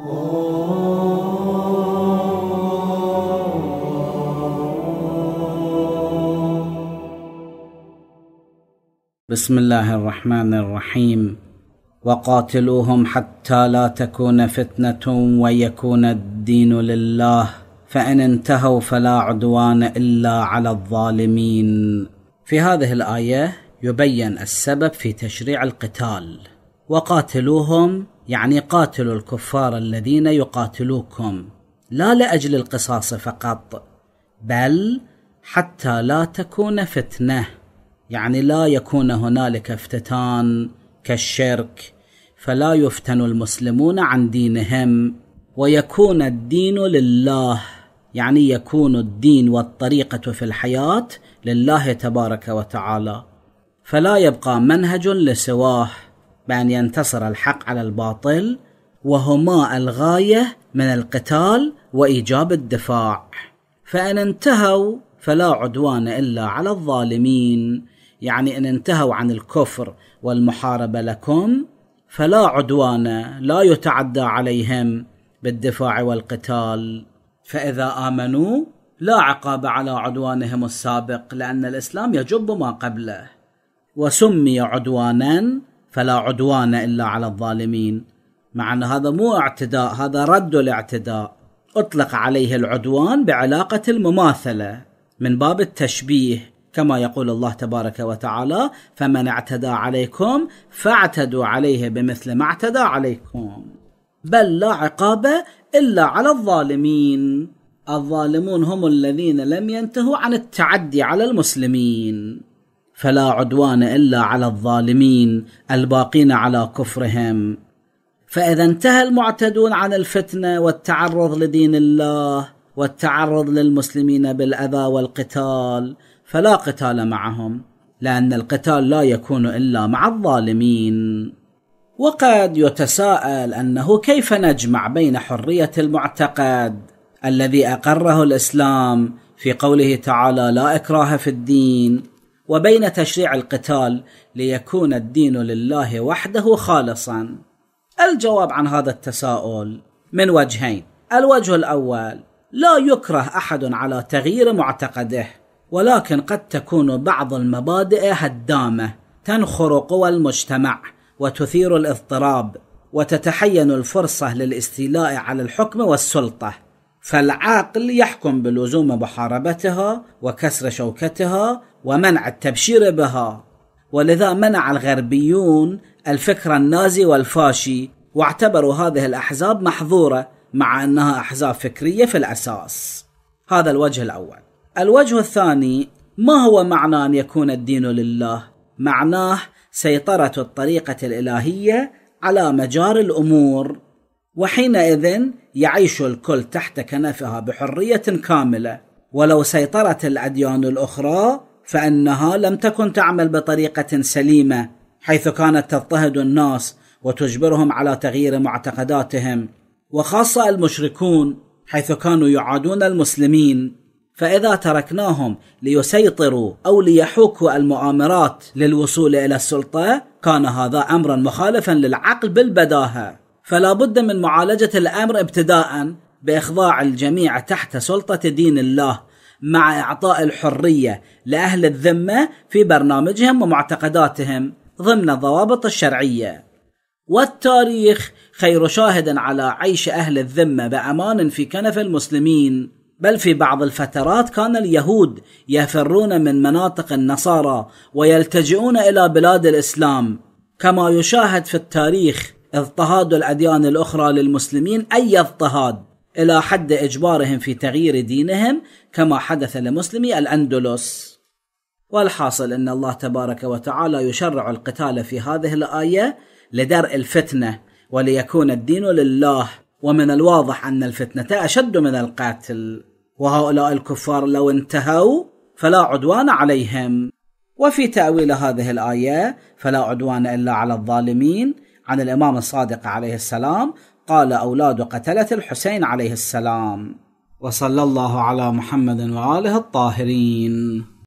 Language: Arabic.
بسم الله الرحمن الرحيم وقاتلوهم حتى لا تكون فتنه ويكون الدين لله فان انتهوا فلا عدوان الا على الظالمين في هذه الايه يبين السبب في تشريع القتال وقاتلوهم يعني قاتلوا الكفار الذين يقاتلوكم لا لاجل القصاص فقط بل حتى لا تكون فتنه يعني لا يكون هنالك افتتان كالشرك فلا يفتن المسلمون عن دينهم ويكون الدين لله يعني يكون الدين والطريقه في الحياه لله تبارك وتعالى فلا يبقى منهج لسواه بأن ينتصر الحق على الباطل وهما الغاية من القتال وإيجاب الدفاع فإن انتهوا فلا عدوان إلا على الظالمين يعني إن انتهوا عن الكفر والمحاربة لكم فلا عدوان لا يتعدى عليهم بالدفاع والقتال فإذا آمنوا لا عقاب على عدوانهم السابق لأن الإسلام يجب ما قبله وسمي عدوانا فلا عدوان الا على الظالمين مع ان هذا مو اعتداء هذا رد الاعتداء اطلق عليه العدوان بعلاقه المماثله من باب التشبيه كما يقول الله تبارك وتعالى فمن اعتدى عليكم فاعتدوا عليه بمثل ما اعتدى عليكم بل لا عقاب الا على الظالمين الظالمون هم الذين لم ينتهوا عن التعدي على المسلمين فلا عدوان الا على الظالمين الباقين على كفرهم فاذا انتهى المعتدون عن الفتنه والتعرض لدين الله والتعرض للمسلمين بالاذى والقتال فلا قتال معهم لان القتال لا يكون الا مع الظالمين وقد يتساءل انه كيف نجمع بين حريه المعتقد الذي اقره الاسلام في قوله تعالى لا اكراه في الدين وبين تشريع القتال ليكون الدين لله وحده خالصا الجواب عن هذا التساؤل من وجهين الوجه الاول لا يكره احد على تغيير معتقده ولكن قد تكون بعض المبادئ هدامه تنخر قوى المجتمع وتثير الاضطراب وتتحين الفرصه للاستيلاء على الحكم والسلطه فالعاقل يحكم بلزوم محاربتها وكسر شوكتها ومنع التبشير بها ولذا منع الغربيون الفكر النازي والفاشي واعتبروا هذه الاحزاب محظوره مع انها احزاب فكريه في الاساس هذا الوجه الاول الوجه الثاني ما هو معنى ان يكون الدين لله معناه سيطره الطريقه الالهيه على مجار الامور وحينئذ يعيش الكل تحت كنفها بحريه كامله ولو سيطرت الاديان الاخرى فانها لم تكن تعمل بطريقه سليمه حيث كانت تضطهد الناس وتجبرهم على تغيير معتقداتهم وخاصه المشركون حيث كانوا يعادون المسلمين فاذا تركناهم ليسيطروا او ليحوكوا المؤامرات للوصول الى السلطه كان هذا امرا مخالفا للعقل بالبداهه فلا بد من معالجه الامر ابتداء باخضاع الجميع تحت سلطه دين الله مع إعطاء الحرية لأهل الذمة في برنامجهم ومعتقداتهم ضمن الضوابط الشرعية. والتاريخ خير شاهد على عيش أهل الذمة بأمان في كنف المسلمين بل في بعض الفترات كان اليهود يفرون من مناطق النصارى ويلتجئون الى بلاد الاسلام كما يشاهد في التاريخ اضطهاد الاديان الاخرى للمسلمين اي اضطهاد إلى حد إجبارهم في تغيير دينهم كما حدث لمسلمي الأندلس والحاصل أن الله تبارك وتعالى يشرع القتال في هذه الآية لدرء الفتنة وليكون الدين لله ومن الواضح أن الفتنة أشد من القتل وهؤلاء الكفار لو انتهوا فلا عدوان عليهم وفي تأويل هذه الآية فلا عدوان إلا على الظالمين عن الإمام الصادق عليه السلام قال أولاد قتلة الحسين عليه السلام وصلى الله على محمد وآله الطاهرين